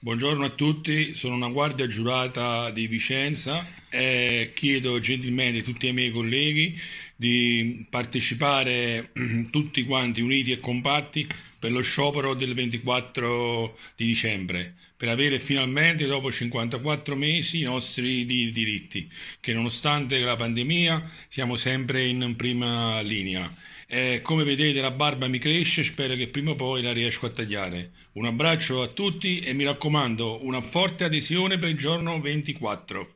Buongiorno a tutti, sono una guardia giurata di Vicenza eh, chiedo gentilmente a tutti i miei colleghi di partecipare tutti quanti uniti e compatti per lo sciopero del 24 di dicembre per avere finalmente dopo 54 mesi i nostri diritti che nonostante la pandemia siamo sempre in prima linea eh, come vedete la barba mi cresce spero che prima o poi la riesco a tagliare un abbraccio a tutti e mi raccomando una forte adesione per il giorno 24